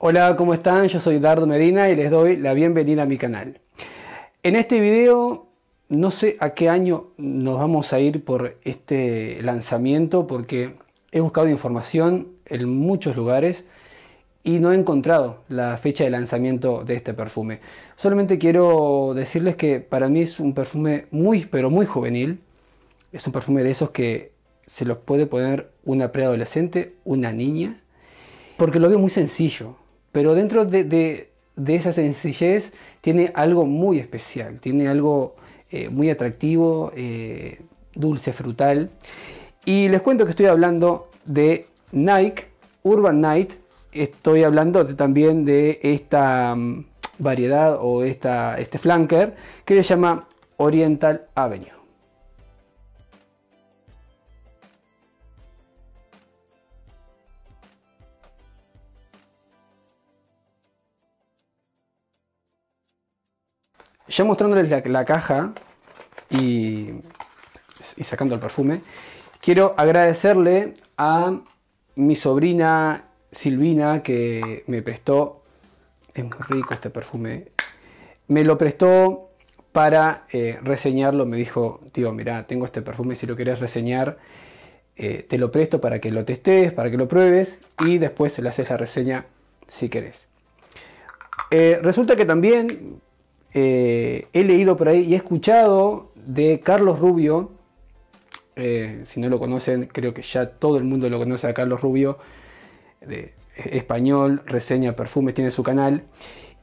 Hola, ¿cómo están? Yo soy Dardo Medina y les doy la bienvenida a mi canal. En este video, no sé a qué año nos vamos a ir por este lanzamiento porque he buscado información en muchos lugares y no he encontrado la fecha de lanzamiento de este perfume. Solamente quiero decirles que para mí es un perfume muy, pero muy juvenil. Es un perfume de esos que se los puede poner una preadolescente, una niña, porque lo veo muy sencillo pero dentro de, esa sencillez tiene algo muy especial, tiene algo eh, muy atractivo, eh, dulce, frutal. Y les cuento que estoy hablando de Nike, Urban Night, estoy hablando también de esta mm, variedad o este flanker que se llama Oriental Avenue. Ya mostrándoles la, caja y, sacando el perfume, quiero agradecerle a mi sobrina Silvina que me prestó, es muy rico este perfume, me lo prestó para eh, reseñarlo, me dijo, tío, mira tengo este perfume, si lo quieres reseñar, eh, te lo presto para que lo testes, para que lo pruebes y después le haces la reseña si querés. Eh, resulta que también eh, he leído por ahí y he escuchado de Carlos Rubio, eh, si no lo conocen, creo que ya todo el mundo lo conoce a Carlos Rubio, de eh, español, reseña perfumes, tiene su canal,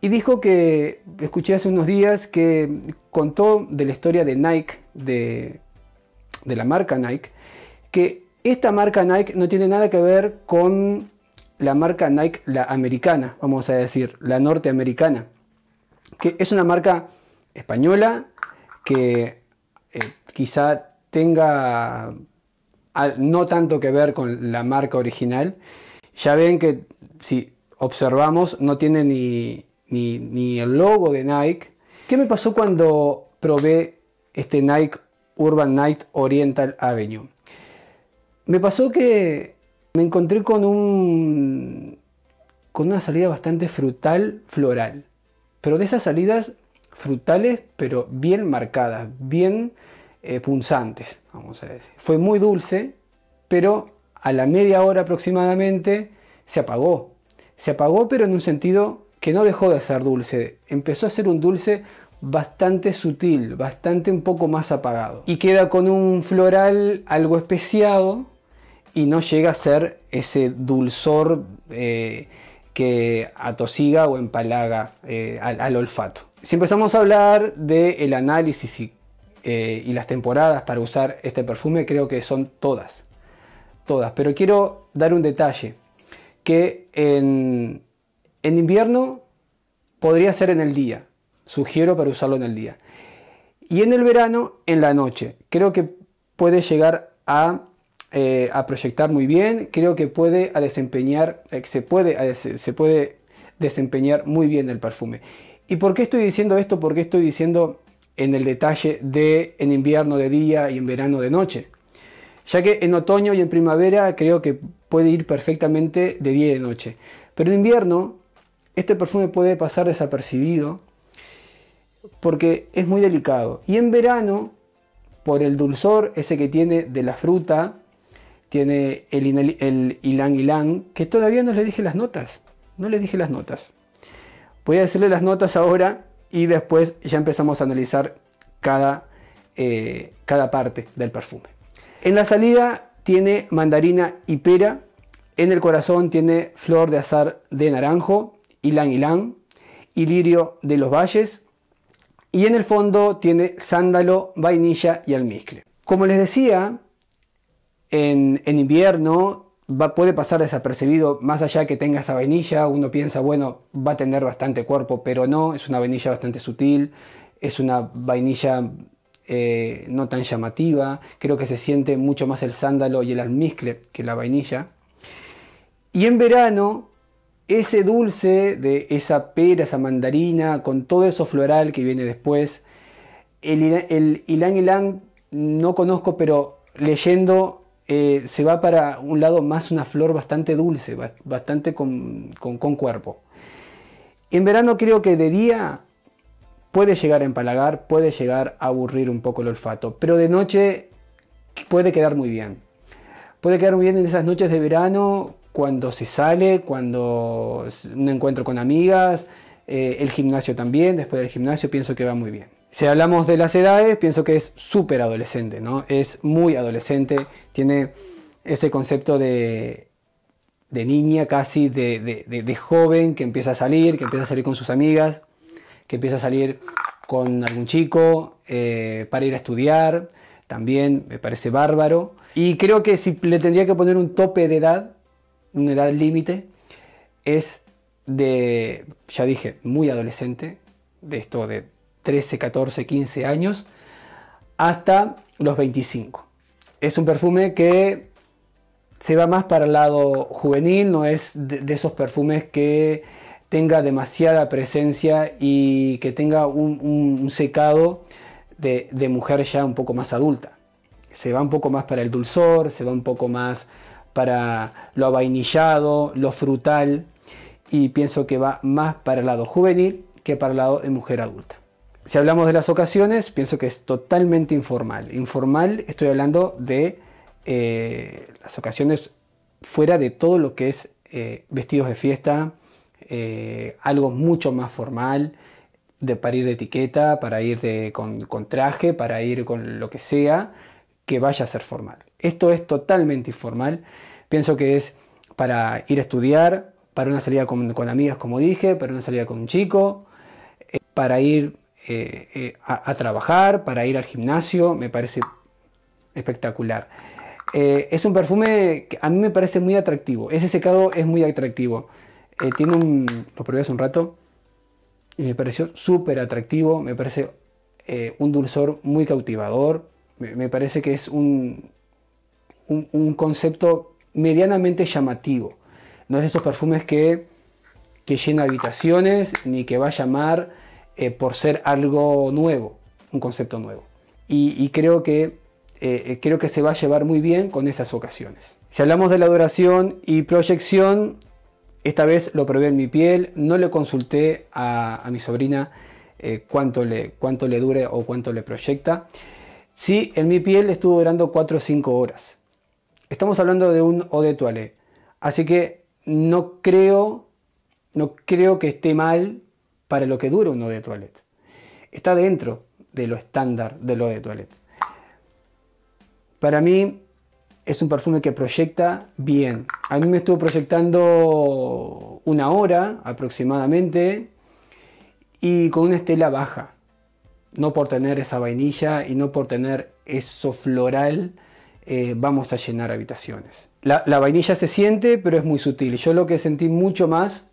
y dijo que, escuché hace unos días, que contó de la historia de Nike, de la marca Nike, que esta marca Nike no tiene nada que ver con la marca Nike, la americana, vamos a decir, la norteamericana que es una marca española que eh, quizá tenga no tanto que ver con la marca original. Ya ven que si observamos no tiene ni, el logo de Nike. ¿Qué me pasó cuando probé este Nike Urban Night Oriental Avenue? Me pasó que me encontré con un con una salida bastante frutal, floral pero de esas salidas frutales, pero bien marcadas, bien eh, punzantes, vamos a decir. Fue muy dulce, pero a la media hora aproximadamente se apagó. Se apagó, pero en un sentido que no dejó de ser dulce. Empezó a ser un dulce bastante sutil, bastante un poco más apagado. Y queda con un floral algo especiado y no llega a ser ese dulzor. Eh, que atosiga o empalaga eh, al, olfato. Si empezamos a hablar del análisis eh, y, las temporadas para usar este perfume, creo que son todas, todas. Pero quiero dar un detalle, que en invierno podría ser en el día, sugiero para usarlo en el día. Y en el verano, en la noche. Creo que puede llegar a eh, a proyectar muy bien, creo que puede a desempeñar, eh, se, puede, se puede desempeñar muy bien el perfume. ¿Y por qué estoy diciendo esto? Porque estoy diciendo en el detalle de en invierno de día y en verano de noche? Ya que en otoño y en primavera creo que puede ir perfectamente de día y de noche. Pero en invierno este perfume puede pasar desapercibido porque es muy delicado. Y en verano, por el dulzor ese que tiene de la fruta, tiene el, el, el Ilan que todavía no les dije las notas, no les dije las notas. Voy a decirle las notas ahora y después ya empezamos a analizar cada, eh, cada parte del perfume. En la salida tiene mandarina y pera, en el corazón tiene flor de azar de naranjo, Ilan Ilan, y lirio de los valles, y en el fondo tiene sándalo, vainilla y almizcle. Como les decía, en, invierno puede pasar desapercibido, más allá que tenga esa vainilla, uno piensa, bueno, va a tener bastante cuerpo, pero no, es una vainilla bastante sutil, es una vainilla eh, no tan llamativa, creo que se siente mucho más el sándalo y el almizcle que la vainilla. Y en verano, ese dulce de esa pera, esa mandarina, con todo eso floral que viene después, el, el ilan ilan no conozco, pero leyendo eh, se va para un lado más una flor bastante dulce, bastante con, con, cuerpo. En verano creo que de día puede llegar a empalagar, puede llegar a aburrir un poco el olfato, pero de noche puede quedar muy bien. Puede quedar muy bien en esas noches de verano, cuando se sale, cuando un encuentro con amigas, eh, el gimnasio también, después del gimnasio pienso que va muy bien. Si hablamos de las edades, pienso que es súper adolescente, ¿no? Es muy adolescente, tiene ese concepto de, niña casi, de, joven que empieza a salir, que empieza a salir con sus amigas, que empieza a salir con algún chico eh, para ir a estudiar, también me parece bárbaro. Y creo que si le tendría que poner un tope de edad, una edad límite, es de, ya dije, muy adolescente, de esto de 13, 14, 15 años hasta los 25. Es un perfume que se va más para el lado juvenil, no es de, esos perfumes que tenga demasiada presencia y que tenga un, secado de, de, mujer ya un poco más adulta. Se va un poco más para el dulzor, se va un poco más para lo avainillado, lo frutal y pienso que va más para el lado juvenil que para el lado de mujer adulta. Si hablamos de las ocasiones, pienso que es totalmente informal. Informal, estoy hablando de eh, las ocasiones fuera de todo lo que es eh, vestidos de fiesta, eh, algo mucho más formal, de, para ir de etiqueta, para ir con, traje, para ir con lo que sea, que vaya a ser formal. Esto es totalmente informal. Pienso que es para ir a estudiar, para una salida con, con amigas, como dije, para una salida con un chico, para ir eh, eh, a, trabajar, para ir al gimnasio, me parece espectacular. Eh, es un perfume que a mí me parece muy atractivo, ese secado es muy atractivo. tiene un, lo probé hace un rato y me pareció súper atractivo, me parece un dulzor muy cautivador, me, parece que es un, un, concepto medianamente llamativo. No es de esos perfumes que, que llena habitaciones ni que va a llamar eh, por ser algo nuevo, un concepto nuevo. Y, creo, que, eh, eh, creo que se va a llevar muy bien con esas ocasiones. Si hablamos de la duración y proyección, esta vez lo probé en mi piel, no le consulté a, mi sobrina cuánto, le, cuánto le dure o cuánto le proyecta. Sí, en mi piel estuvo durando 4 o 5 horas. Estamos hablando de un o de toilette, así que no creo, no creo que esté mal para lo que dura un de toilette. Está dentro de lo estándar de lo de toilette. Para mí es un perfume que proyecta bien. A mí me estuvo proyectando una hora aproximadamente y con una estela baja. No por tener esa vainilla y no por tener eso floral eh, vamos a llenar habitaciones. La, la vainilla se siente, pero es muy sutil. Yo lo que sentí mucho más,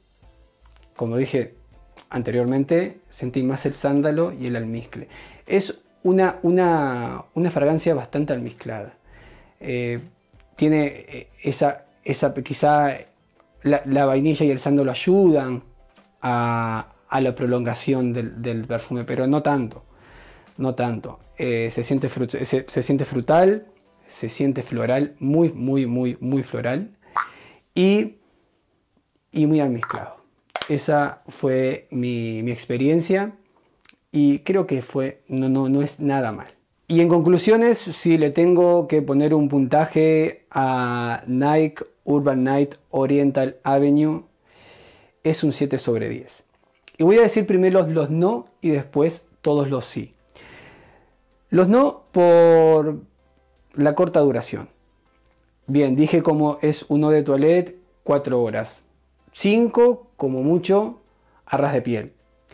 como dije, Anteriormente sentí más el sándalo y el almizcle. Es una, una, fragancia bastante almizclada. Eh, tiene eh, esa, esa quizá la, vainilla y el sándalo ayudan a, la prolongación del, perfume, pero no tanto, no tanto. Eh, se, siente siente frutal, se siente floral, muy, muy, muy, muy floral y, y muy almizclado esa fue mi, experiencia y creo que fue, no, no, no es nada mal. Y en conclusiones, si le tengo que poner un puntaje a Nike Urban Night Oriental Avenue, es un 7 sobre 10. Y voy a decir primero los, los no y después todos los sí. Los no por la corta duración. Bien, dije como es uno de toilette 4 horas. 5 como mucho a de piel.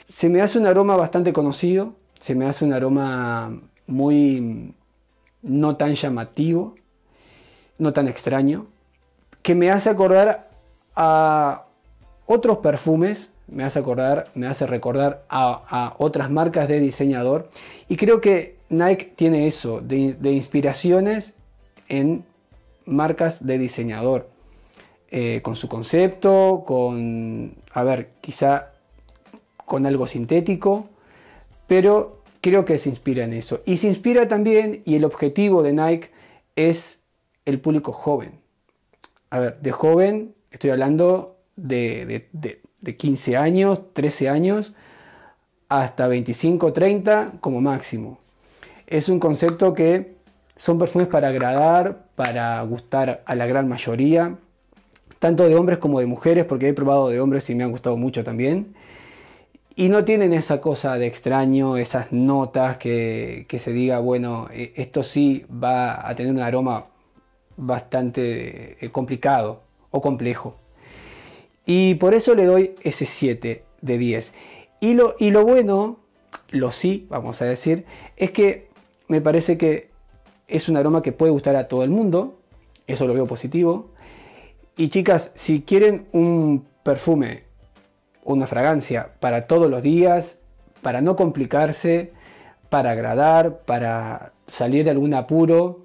Se me hace un aroma bastante conocido, se me hace un aroma muy no tan llamativo, no tan extraño, que me hace acordar a otros perfumes, me hace acordar, me hace recordar a, otras marcas de diseñador y creo que Nike tiene eso, de inspiraciones en marcas de diseñador. Eh, con su concepto, con, a ver, quizá con algo sintético, pero creo que se inspira en eso. Y se inspira también, y el objetivo de Nike es el público joven. A ver, de joven estoy hablando de, de 15 años, 13 años, hasta 25, 30 como máximo. Es un concepto que son perfumes para agradar, para gustar a la gran mayoría tanto de hombres como de mujeres, porque he probado de hombres y me han gustado mucho también. Y no tienen esa cosa de extraño, esas notas que, se diga, bueno, e, esto sí va a tener un aroma bastante eh, complicado o complejo. Y por eso le doy ese 7 de 10. Y lo, y lo bueno, lo sí, vamos a decir, es que me parece que es un aroma que puede gustar a todo el mundo, eso lo veo positivo. Y chicas, si quieren un perfume, una fragancia para todos los días, para no complicarse, para agradar, para salir de algún apuro,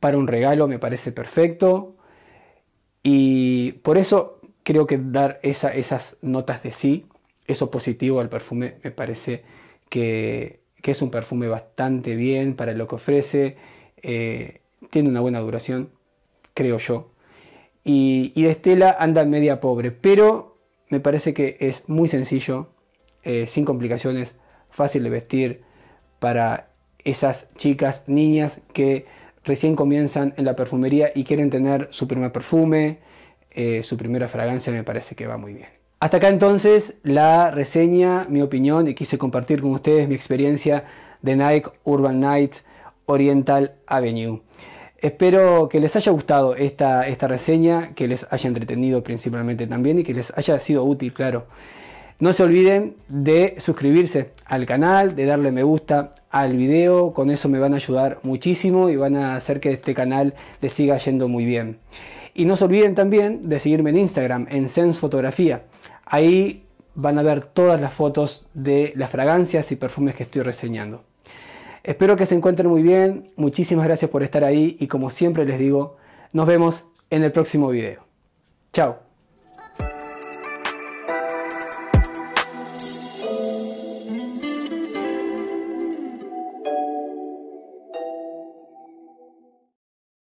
para un regalo me parece perfecto. Y por eso creo que dar esas notas de sí, eso positivo al perfume, me parece que, es un perfume bastante bien para lo que ofrece. Eh, tiene una buena duración, creo yo y, Estela anda media pobre, pero me parece que es muy sencillo, eh, sin complicaciones, fácil de vestir para esas chicas, niñas que recién comienzan en la perfumería y quieren tener su primer perfume, eh, su primera fragancia, me parece que va muy bien. Hasta acá entonces la reseña, mi opinión y quise compartir con ustedes mi experiencia de Nike Urban Night Oriental Avenue. Espero que les haya gustado esta, esta reseña, que les haya entretenido principalmente también y que les haya sido útil, claro. No se olviden de suscribirse al canal, de darle me gusta al video, con eso me van a ayudar muchísimo y van a hacer que este canal les siga yendo muy bien. Y no se olviden también de seguirme en Instagram, en Sense Fotografía. Ahí van a ver todas las fotos de las fragancias y perfumes que estoy reseñando. Espero que se encuentren muy bien, muchísimas gracias por estar ahí y como siempre les digo, nos vemos en el próximo video. Chao.